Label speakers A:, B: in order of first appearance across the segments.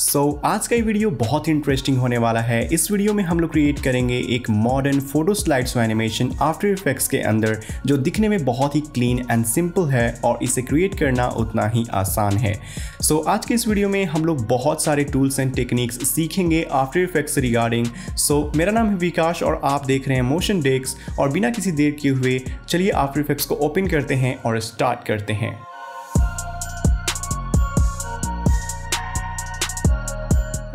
A: सो so, आज का ये वीडियो बहुत ही इंटरेस्टिंग होने वाला है इस वीडियो में हम लोग क्रिएट करेंगे एक modern photo slides animation After Effects के अंदर जो दिखने में बहुत ही क्लीन एंड सिंपल है और इसे क्रिएट करना उतना ही आसान है सो so, आज के इस वीडियो में हम लोग बहुत सारे टूल्स एंड टेक्निक्स सीखेंगे After Effects regarding so so, मेरा नाम है विकास और आप देख रहे हैं मोशन डेस्क और बिना किसी देर किए हुए चलिए आफ्टर इफेक्ट्स को ओपन करते हैं और स्टार्ट करते हैं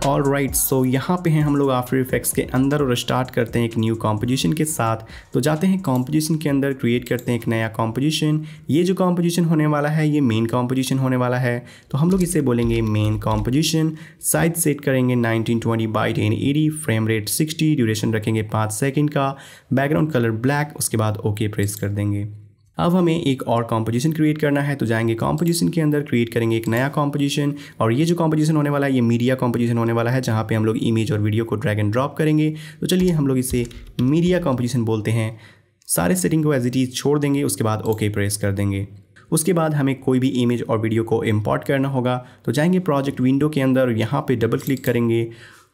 A: ऑल राइट सो यहाँ पे हैं हम लोग आफ्टर इफेक्ट्स के अंदर और स्टार्ट करते हैं एक न्यू कॉम्पोजिशन के साथ तो जाते हैं कॉम्पोजिशन के अंदर क्रिएट करते हैं एक नया कॉम्पोजिशन ये जो कॉम्पोजिशन होने वाला है ये मेन कॉम्पोजिशन होने वाला है तो हम लोग इसे बोलेंगे मेन कॉम्पोजिशन साइज सेट करेंगे nineteen twenty by ten eighty frame rate sixty duration रखेंगे पाँच सेकेंड का बैकग्राउंड कलर ब्लैक उसके बाद ओके प्रेस कर देंगे अब हमें एक और कॉम्पोजिशन क्रिएट करना है तो जाएंगे कॉम्पोजिशन के अंदर क्रिएट करेंगे एक नया कॉम्पोजिशन और ये जो कॉम्पोजिशन होने वाला है ये मीडिया कॉम्पोजिशन होने वाला है जहाँ पे हम लोग इमेज और वीडियो को ड्रैग एंड ड्रॉप करेंगे तो चलिए हम लोग इसे मीडिया कॉम्पोजिशन बोलते हैं सारे सेटिंग को एज इट इज़ छोड़ देंगे उसके बाद ओके प्रेस कर देंगे उसके बाद हमें कोई भी इमेज और वीडियो को इम्पोर्ट करना होगा तो जाएंगे प्रोजेक्ट विंडो के अंदर यहाँ पर डबल क्लिक करेंगे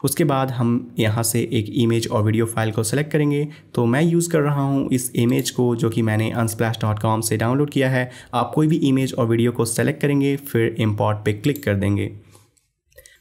A: उसके बाद हम यहाँ से एक इमेज और वीडियो फाइल को सेलेक्ट करेंगे तो मैं यूज़ कर रहा हूँ इस इमेज को जो कि मैंने अनस्प्लैश से डाउनलोड किया है आप कोई भी इमेज और वीडियो को सेलेक्ट करेंगे फिर इम्पोर्ट पे क्लिक कर देंगे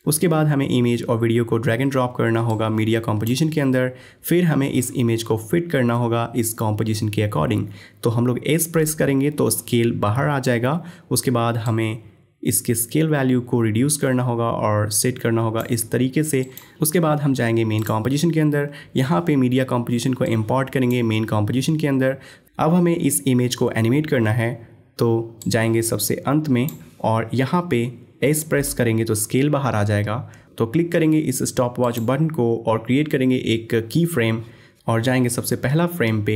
A: उसके बाद हमें इमेज और वीडियो को ड्रैग एंड ड्रॉप करना होगा मीडिया कॉम्पोजिशन के अंदर फिर हमें इस इमेज को फिट करना होगा इस कॉम्पोजिशन के अकॉर्डिंग तो हम लोग एस प्रेस करेंगे तो स्केल बाहर आ जाएगा उसके बाद हमें इसके स्केल वैल्यू को रिड्यूस करना होगा और सेट करना होगा इस तरीके से उसके बाद हम जाएंगे मेन कॉम्पोजिशन के अंदर यहाँ पे मीडिया कॉम्पोजिशन को इम्पोर्ट करेंगे मेन कॉम्पोजिशन के अंदर अब हमें इस इमेज को एनिमेट करना है तो जाएंगे सबसे अंत में और यहाँ पे एस प्रेस करेंगे तो स्केल बाहर आ जाएगा तो क्लिक करेंगे इस स्टॉप वॉच बटन को और क्रिएट करेंगे एक की फ्रेम और जाएंगे सबसे पहला फ्रेम पे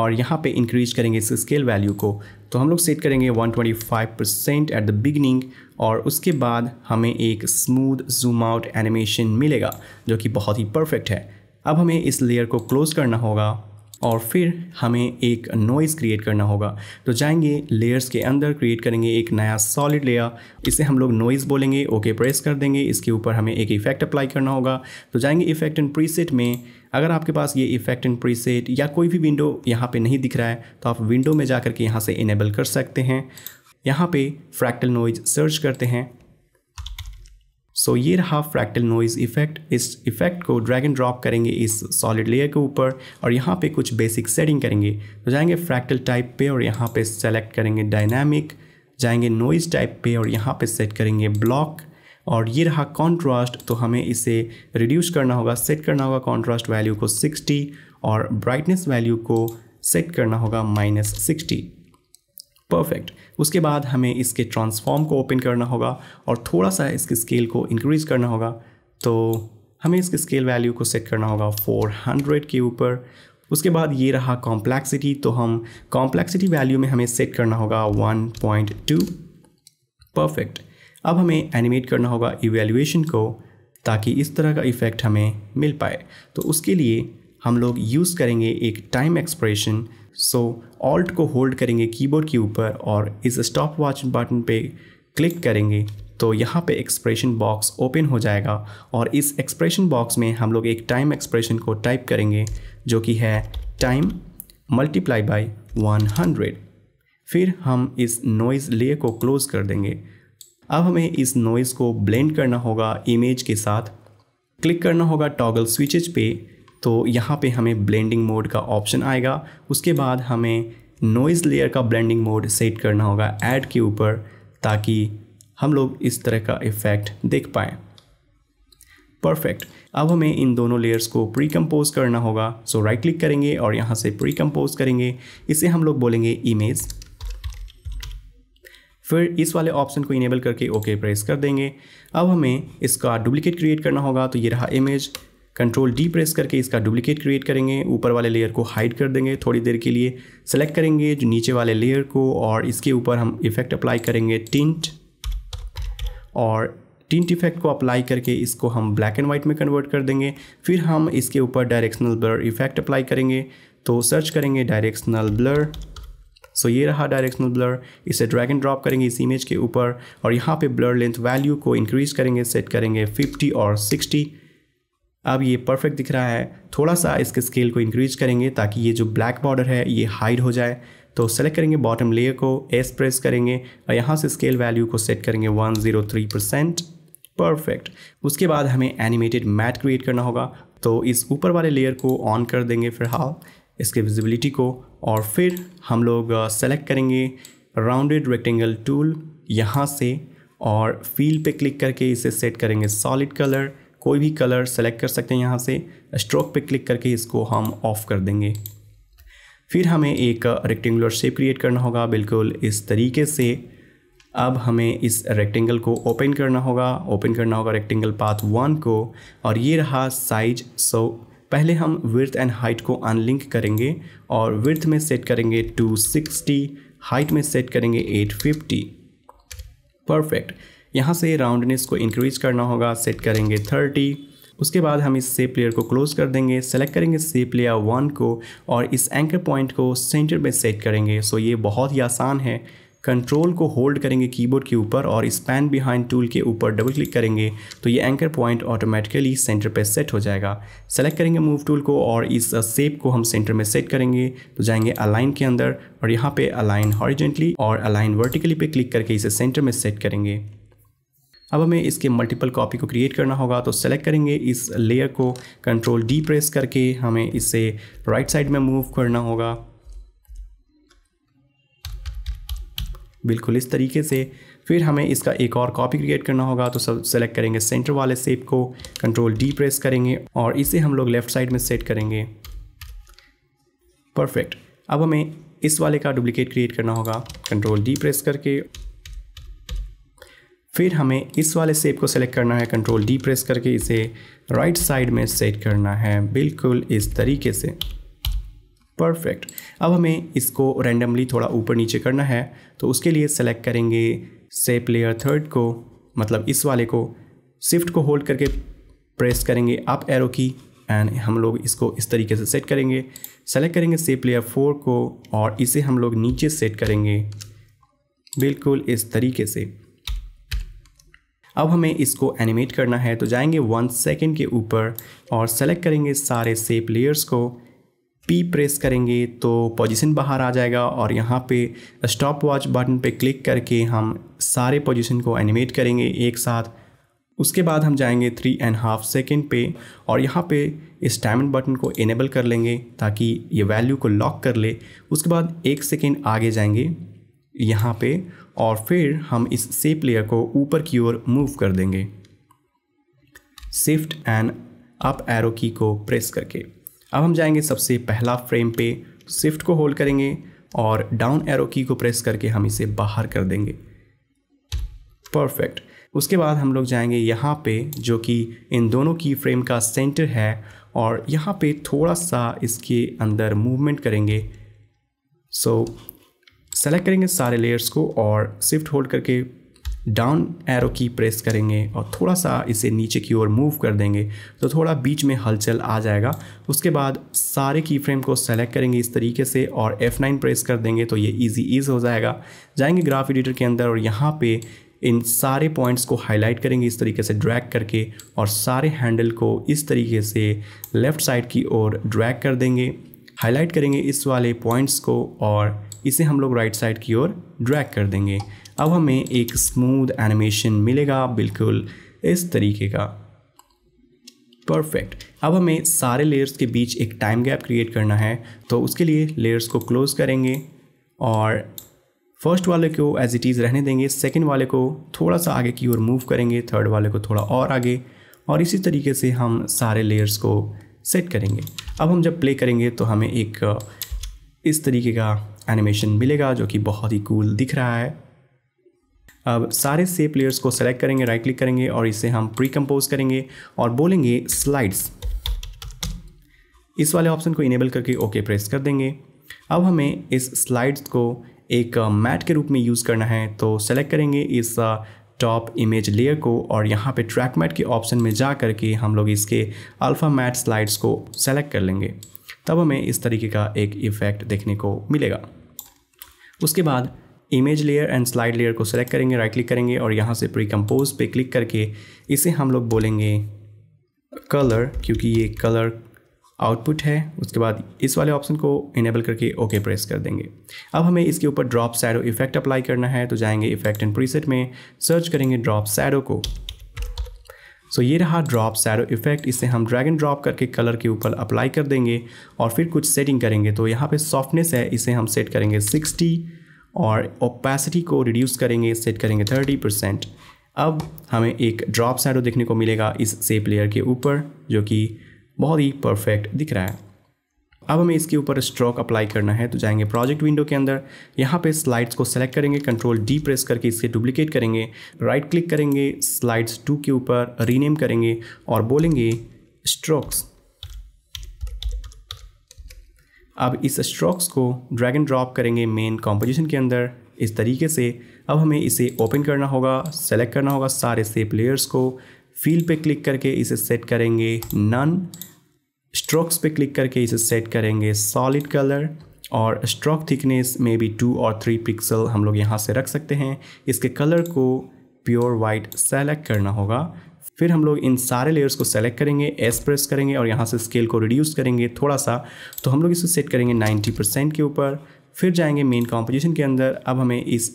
A: और यहाँ पे इंक्रीज करेंगे इस स्केल वैल्यू को तो हम लोग सेट करेंगे 125 परसेंट एट द बिगिनिंग और उसके बाद हमें एक स्मूथ जूम आउट एनिमेशन मिलेगा जो कि बहुत ही परफेक्ट है अब हमें इस लेयर को क्लोज़ करना होगा और फिर हमें एक नॉइज़ क्रिएट करना होगा तो जाएंगे लेयर्स के अंदर क्रिएट करेंगे एक नया सॉलिड लेयर इसे हम लोग नॉइज़ बोलेंगे ओके प्रेस कर देंगे इसके ऊपर हमें एक इफेक्ट अप्लाई करना होगा तो जाएंगे इफेक्ट एंड प्रीसेट में अगर आपके पास ये इफेक्ट एंड प्रीसेट या कोई भी विंडो यहाँ पर नहीं दिख रहा है तो आप विंडो में जा के यहाँ से इनेबल कर सकते हैं यहाँ पे फ्रैक्टल नॉइज सर्च करते हैं सो ये रहा फ्रैक्टल नॉइज़ इफेक्ट इस इफेक्ट को ड्रैग एंड ड्रॉप करेंगे इस सॉलिड लेयर के ऊपर और यहाँ पे कुछ बेसिक सेटिंग करेंगे तो जाएंगे फ्रैक्टल टाइप पे और यहाँ पे सेलेक्ट करेंगे डायनामिक जाएंगे नॉइज़ टाइप पे और यहाँ पे सेट करेंगे ब्लॉक और ये रहा कॉन्ट्रास्ट तो हमें इसे रिड्यूस करना होगा सेट करना होगा कॉन्ट्रास्ट वैल्यू को सिक्सटी और ब्राइटनेस वैल्यू को सेट करना होगा माइनस सिक्सटी परफेक्ट उसके बाद हमें इसके ट्रांसफॉर्म को ओपन करना होगा और थोड़ा सा इसके स्केल को इंक्रीज़ करना होगा तो हमें इसके स्केल वैल्यू को सेट करना होगा 400 के ऊपर उसके बाद ये रहा कॉम्प्लेक्सिटी तो हम कॉम्प्लेक्सिटी वैल्यू में हमें सेट करना होगा 1.2 परफेक्ट अब हमें एनिमेट करना होगा इवेल्यूएशन को ताकि इस तरह का इफ़ेक्ट हमें मिल पाए तो उसके लिए हम लोग यूज़ करेंगे एक टाइम एक्सप्रेशन सो ऑल्ट को होल्ड करेंगे कीबोर्ड के ऊपर और इस स्टॉप वॉच बटन पे क्लिक करेंगे तो यहाँ पे एक्सप्रेशन बॉक्स ओपन हो जाएगा और इस एक्सप्रेशन बॉक्स में हम लोग एक टाइम एक्सप्रेशन को टाइप करेंगे जो कि है टाइम मल्टीप्लाई बाई 100 फिर हम इस नॉइज़ लेयर को क्लोज़ कर देंगे अब हमें इस नॉइज़ को ब्लेंड करना होगा इमेज के साथ क्लिक करना होगा टॉगल स्विचेज पे तो यहाँ पे हमें ब्लेंडिंग मोड का ऑप्शन आएगा उसके बाद हमें नॉइज़ लेयर का ब्लेंडिंग मोड सेट करना होगा ऐड के ऊपर ताकि हम लोग इस तरह का इफ़ेक्ट देख पाएँ परफेक्ट अब हमें इन दोनों लेयर्स को प्री कम्पोज करना होगा सो राइट क्लिक करेंगे और यहाँ से प्री कम्पोज करेंगे इसे हम लोग बोलेंगे इमेज फिर इस वाले ऑप्शन को इनेबल करके ओके okay प्रेस कर देंगे अब हमें इसका डुप्लीकेट क्रिएट करना होगा तो ये रहा इमेज कंट्रोल डी प्रेस करके इसका डुप्लीकेट क्रिएट करेंगे ऊपर वाले लेयर को हाइड कर देंगे थोड़ी देर के लिए सेलेक्ट करेंगे जो नीचे वाले लेयर को और इसके ऊपर हम इफेक्ट अप्लाई करेंगे टिंट और टिंट इफेक्ट को अप्लाई करके इसको हम ब्लैक एंड वाइट में कन्वर्ट कर देंगे फिर हम इसके ऊपर डायरेक्शनल ब्लर इफेक्ट अप्लाई करेंगे तो सर्च करेंगे डायरेक्शनल ब्लर सो so, ये रहा डायरेक्शनल ब्लर इसे ड्रैग एंड ड्रॉप करेंगे इस इमेज के ऊपर और यहाँ पे ब्लर लेंथ वैल्यू को इंक्रीज करेंगे सेट करेंगे 50 और अब ये परफेक्ट दिख रहा है थोड़ा सा इसके स्केल को इंक्रीज करेंगे ताकि ये जो ब्लैक बॉर्डर है ये हाइड हो जाए तो सेलेक्ट करेंगे बॉटम लेयर को एस प्रेस करेंगे और यहाँ से स्केल वैल्यू को सेट करेंगे 103 परसेंट परफेक्ट उसके बाद हमें एनिमेटेड मैट क्रिएट करना होगा तो इस ऊपर वाले लेयर को ऑन कर देंगे फिलहाल इसके विजिबिलिटी को और फिर हम लोग सेलेक्ट करेंगे राउंडेड रेक्टेंगल टूल यहाँ से और फील पे क्लिक करके इसे सेट करेंगे सॉलिड कलर कोई भी कलर सेलेक्ट कर सकते हैं यहाँ से स्ट्रोक पे क्लिक करके इसको हम ऑफ़ कर देंगे फिर हमें एक रेक्टेंगुलर शेप क्रिएट करना होगा बिल्कुल इस तरीके से अब हमें इस रेक्टेंगल को ओपन करना होगा ओपन करना होगा रेक्टेंगल पाथ वन को और ये रहा साइज सो पहले हम विर्थ एंड हाइट को अनलिंक करेंगे और विर्थ में सेट करेंगे 260 हाइट में सेट करेंगे 850 परफेक्ट यहाँ से राउंडनेस को इंक्रीज करना होगा सेट करेंगे थर्टी उसके बाद हम इस सेप लेयर को क्लोज कर देंगे सेलेक्ट करेंगे सेप लेयर वन को और इस एंकर पॉइंट को सेंटर में सेट करेंगे सो ये बहुत ही आसान है कंट्रोल को होल्ड करेंगे कीबोर्ड के ऊपर और स्पैन बिहाइंड टूल के ऊपर डबल क्लिक करेंगे तो ये एंकर पॉइंट ऑटोमेटिकली सेंटर पे सेट हो जाएगा सेलेक्ट करेंगे मूव टूल को और इस सेप uh, को हम सेंटर में सेट करेंगे तो जाएंगे अलाइन के अंदर और यहाँ पे अलाइन हॉरिजेंटली और अलाइन वर्टिकली पे क्लिक करके इसे सेंटर में सेट करेंगे अब हमें इसके मल्टीपल कॉपी को क्रिएट करना होगा तो सेलेक्ट करेंगे इस लेयर को कंट्रोल डी प्रेस करके हमें इसे राइट साइड में मूव करना होगा बिल्कुल इस तरीके से फिर हमें इसका एक और कॉपी क्रिएट करना होगा तो सब सेलेक्ट करेंगे सेंटर वाले सेप को कंट्रोल डी प्रेस करेंगे और इसे हम लोग लेफ़्ट साइड में सेट करेंगे परफेक्ट अब हमें इस वाले का डुप्लिकेट क्रिएट करना होगा कंट्रोल डी प्रेस करके फिर हमें इस वाले सेप को सेलेक्ट करना है कंट्रोल डी प्रेस करके इसे राइट साइड में सेट करना है बिल्कुल इस तरीके से परफेक्ट अब हमें इसको रैंडमली थोड़ा ऊपर नीचे करना है तो उसके लिए सेलेक्ट करेंगे सेप लेयर थर्ड को मतलब इस वाले को शिफ्ट को होल्ड करके प्रेस करेंगे अप एरो की एंड हम लोग इसको इस तरीके से सेट करेंगे सेलेक्ट करेंगे सेप लेयर फोर को और इसे हम लोग नीचे सेट करेंगे बिल्कुल इस तरीके से अब हमें इसको एनिमेट करना है तो जाएंगे वन सेकेंड के ऊपर और सेलेक्ट करेंगे सारे सेप लेयर्स को पी प्रेस करेंगे तो पोजीशन बाहर आ जाएगा और यहाँ पे स्टॉप वॉच बटन पे क्लिक करके हम सारे पोजीशन को एनिमेट करेंगे एक साथ उसके बाद हम जाएंगे थ्री एंड हाफ सेकेंड पे और यहाँ पे इस टाइम बटन को इनेबल कर लेंगे ताकि ये वैल्यू को लॉक कर ले उसके बाद एक सेकेंड आगे जाएंगे यहाँ पे और फिर हम इस सेप लेयर को ऊपर की ओर मूव कर देंगे शिफ्ट एंड अप एरो की को प्रेस करके अब हम जाएंगे सबसे पहला फ्रेम पे शिफ्ट को होल्ड करेंगे और डाउन एरो की को प्रेस करके हम इसे बाहर कर देंगे परफेक्ट उसके बाद हम लोग जाएंगे यहाँ पे जो कि इन दोनों की फ्रेम का सेंटर है और यहाँ पे थोड़ा सा इसके अंदर मूवमेंट करेंगे सो so, सेलेक्ट करेंगे सारे लेयर्स को और स्विफ्ट होल्ड करके डाउन एरो की प्रेस करेंगे और थोड़ा सा इसे नीचे की ओर मूव कर देंगे तो थोड़ा बीच में हलचल आ जाएगा उसके बाद सारे की फ्रेम को सेलेक्ट करेंगे इस तरीके से और F9 प्रेस कर देंगे तो ये इजी ईज हो जाएगा जाएंगे ग्राफ एडिटर के अंदर और यहाँ पे इन सारे पॉइंट्स को हाईलाइट करेंगे इस तरीके से ड्रैग करके और सारे हैंडल को इस तरीके से लेफ़्ट साइड की ओर ड्रैग कर देंगे हाईलाइट करेंगे इस वाले पॉइंट्स को और इसे हम लोग राइट साइड की ओर ड्रैग कर देंगे अब हमें एक स्मूथ एनिमेशन मिलेगा बिल्कुल इस तरीके का परफेक्ट अब हमें सारे लेयर्स के बीच एक टाइम गैप क्रिएट करना है तो उसके लिए लेयर्स को क्लोज़ करेंगे और फर्स्ट वाले को एज इट इज़ रहने देंगे सेकंड वाले को थोड़ा सा आगे की ओर मूव करेंगे थर्ड वाले को थोड़ा और आगे और इसी तरीके से हम सारे लेयर्स को सेट करेंगे अब हम जब प्ले करेंगे तो हमें एक इस तरीके का एनिमेशन मिलेगा जो कि बहुत ही कूल दिख रहा है अब सारे से प्लेयर्स को सेलेक्ट करेंगे राइट क्लिक करेंगे और इसे हम प्री कंपोज करेंगे और बोलेंगे स्लाइड्स इस वाले ऑप्शन को इनेबल करके ओके प्रेस कर देंगे अब हमें इस स्लाइड्स को एक मैट uh, के रूप में यूज़ करना है तो सेलेक्ट करेंगे इस टॉप इमेज लेयर को और यहाँ पे ट्रैक मैट के ऑप्शन में जा करके हम लोग इसके अल्फ़ा मैट स्लाइड्स को सेलेक्ट कर लेंगे तब हमें इस तरीके का एक इफ़ेक्ट देखने को मिलेगा उसके बाद image layer and slide layer को सेलेक्ट करेंगे राइट क्लिक करेंगे और यहाँ से प्री कम्पोज पे क्लिक करके इसे हम लोग बोलेंगे कलर क्योंकि ये कलर आउटपुट है उसके बाद इस वाले ऑप्शन को इनेबल करके ओके प्रेस कर देंगे अब हमें इसके ऊपर ड्रॉप सैडो इफेक्ट अप्लाई करना है तो जाएंगे इफेक्ट एंड प्रीसेट में सर्च करेंगे ड्रॉप सैडो को सो ये रहा ड्रॉप सैरो इफेक्ट इसे हम ड्रैग एंड ड्रॉप करके कलर के ऊपर अप्लाई कर देंगे और फिर कुछ सेटिंग करेंगे तो यहाँ पे सॉफ्टनेस है इसे हम सेट करेंगे 60 और ओपेसिटी को रिड्यूस करेंगे सेट करेंगे 30 परसेंट अब हमें एक ड्रॉप सैरो देखने को मिलेगा इस सेप लेयर के ऊपर जो कि बहुत ही परफेक्ट दिख रहा है अब हमें इसके ऊपर स्ट्रोक अप्लाई करना है तो जाएंगे प्रोजेक्ट विंडो के अंदर यहाँ पे स्लाइड्स को सेलेक्ट करेंगे कंट्रोल डी प्रेस करके इसे डुप्लीकेट करेंगे राइट क्लिक करेंगे स्लाइड्स टू के ऊपर रीनेम करेंगे और बोलेंगे स्ट्रोक्स अब इस स्ट्रोक्स को ड्रैग एंड ड्रॉप करेंगे मेन कॉम्पोजिशन के अंदर इस तरीके से अब हमें इसे ओपन करना होगा सेलेक्ट करना होगा सारे से प्लेयर्स को फील पे क्लिक करके इसे सेट करेंगे नन स्ट्रोक्स पे क्लिक करके इसे सेट करेंगे सॉलिड कलर और स्ट्रोक थिकनेस में भी टू और थ्री पिक्सल हम लोग यहाँ से रख सकते हैं इसके कलर को प्योर वाइट सेलेक्ट करना होगा फिर हम लोग इन सारे लेयर्स को सेलेक्ट करेंगे एस प्रेस करेंगे और यहाँ से स्केल को रिड्यूस करेंगे थोड़ा सा तो हम लोग इसे सेट करेंगे 90 परसेंट के ऊपर फिर जाएंगे मेन कॉम्पोजिशन के अंदर अब हमें इस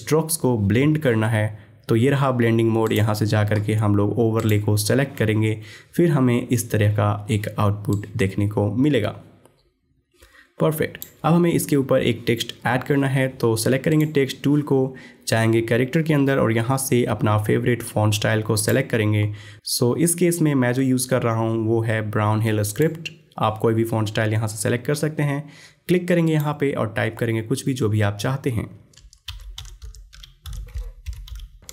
A: स्ट्रोक्स को ब्लेंड करना है तो ये रहा ब्लेंडिंग मोड यहाँ से जा करके हम लोग ओवरले को सेलेक्ट करेंगे फिर हमें इस तरह का एक आउटपुट देखने को मिलेगा परफेक्ट अब हमें इसके ऊपर एक टेक्स्ट ऐड करना है तो सेलेक्ट करेंगे टेक्स्ट टूल को जाएंगे कैरेक्टर के अंदर और यहाँ से अपना फेवरेट फ़ॉन्ट स्टाइल को सेलेक्ट करेंगे सो so, इस केस में मैं जो यूज़ कर रहा हूँ वो है ब्राउन हिल स्क्रिप्ट आप कोई भी फ़ॉन्ट स्टाइल यहाँ से सेलेक्ट कर सकते हैं क्लिक करेंगे यहाँ पे और टाइप करेंगे कुछ भी जो भी आप चाहते हैं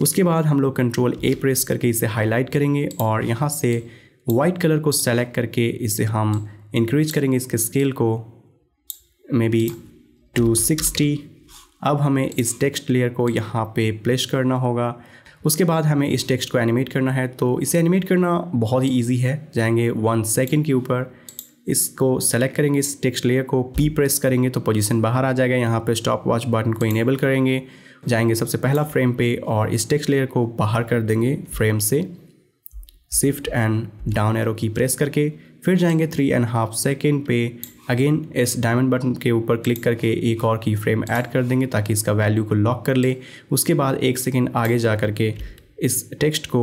A: उसके बाद हम लोग कंट्रोल ए प्रेस करके इसे हाईलाइट करेंगे और यहाँ से वाइट कलर को सेलेक्ट करके इसे हम इंक्रीज करेंगे इसके स्केल को मे बी टू सिक्सटी अब हमें इस टेक्स्ट लेयर को यहाँ पे प्लेस करना होगा उसके बाद हमें इस टेक्स्ट को एनिमेट करना है तो इसे एनिमेट करना बहुत ही ईजी है जाएंगे वन सेकेंड के ऊपर इसको सेलेक्ट करेंगे इस टेक्स्ट लेयर को पी प्रेस करेंगे तो पोजीशन बाहर आ जाएगा यहाँ पे स्टॉप वॉच बटन को इनेबल करेंगे जाएंगे सबसे पहला फ्रेम पे और इस टेक्स्ट लेयर को बाहर कर देंगे फ्रेम से शिफ्ट एंड डाउन एरो की प्रेस करके फिर जाएंगे थ्री एंड हाफ सेकेंड पे अगेन इस डायमंड बटन के ऊपर क्लिक करके एक और की फ्रेम ऐड कर देंगे ताकि इसका वैल्यू को लॉक कर ले उसके बाद एक सेकेंड आगे जा करके इस टेक्स्ट को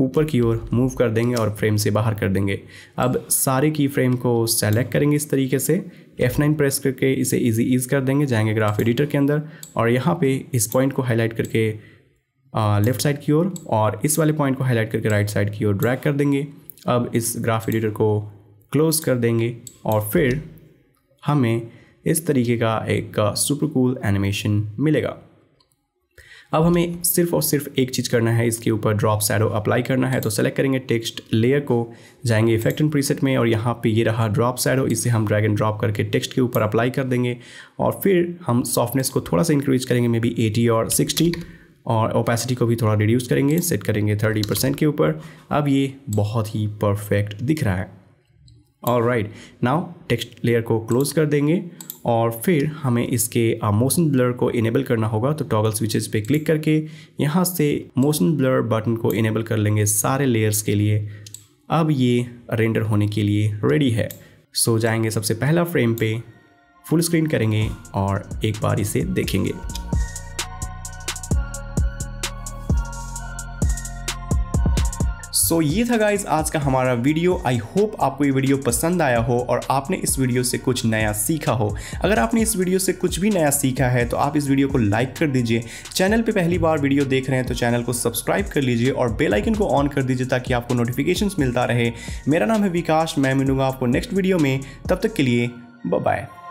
A: ऊपर की ओर मूव कर देंगे और फ्रेम से बाहर कर देंगे अब सारे की फ्रेम को सेलेक्ट करेंगे इस तरीके से F9 प्रेस करके इसे इजी ईज कर देंगे जाएंगे ग्राफ एडिटर के अंदर और यहाँ पे इस पॉइंट को हाईलाइट करके लेफ़्ट साइड की ओर और, और इस वाले पॉइंट को हाईलाइट करके राइट साइड की ओर ड्रैग कर देंगे अब इस ग्राफ एडिटर को क्लोज़ कर देंगे और फिर हमें इस तरीके का एक सुपर कूल एनिमेशन मिलेगा अब हमें सिर्फ और सिर्फ एक चीज़ करना है इसके ऊपर ड्रॉप सैडो अप्लाई करना है तो सेलेक्ट करेंगे टेक्स्ट लेयर को जाएंगे इफेक्ट एंड प्रीसेट में और यहाँ पे ये रहा ड्रॉप सैडो इसे हम ड्रैग एंड ड्रॉप करके टेक्स्ट के ऊपर अप्लाई कर देंगे और फिर हम सॉफ्टनेस को थोड़ा सा इंक्रीज करेंगे मे बी एटी और सिक्सटी और ओपेसिटी को भी थोड़ा रिड्यूस करेंगे सेट करेंगे थर्टी परसेंट के ऊपर अब ये बहुत ही परफेक्ट दिख रहा है और राइट नाउ टेक्स्ट लेयर को क्लोज कर देंगे और फिर हमें इसके मोशन ब्लर को इनेबल करना होगा तो टॉगल स्विचेस पे क्लिक करके यहाँ से मोशन ब्लर बटन को इनेबल कर लेंगे सारे लेयर्स के लिए अब ये रेंडर होने के लिए रेडी है सो जाएंगे सबसे पहला फ्रेम पे फुल स्क्रीन करेंगे और एक बार इसे देखेंगे सो so, ये था गाइज आज का हमारा वीडियो आई होप आपको ये वीडियो पसंद आया हो और आपने इस वीडियो से कुछ नया सीखा हो अगर आपने इस वीडियो से कुछ भी नया सीखा है तो आप इस वीडियो को लाइक कर दीजिए चैनल पे पहली बार वीडियो देख रहे हैं तो चैनल को सब्सक्राइब कर लीजिए और बेल आइकन को ऑन कर दीजिए ताकि आपको नोटिफिकेशन मिलता रहे मेरा नाम है विकास मैं मिलूंगा आपको नेक्स्ट वीडियो में तब तक के लिए बाय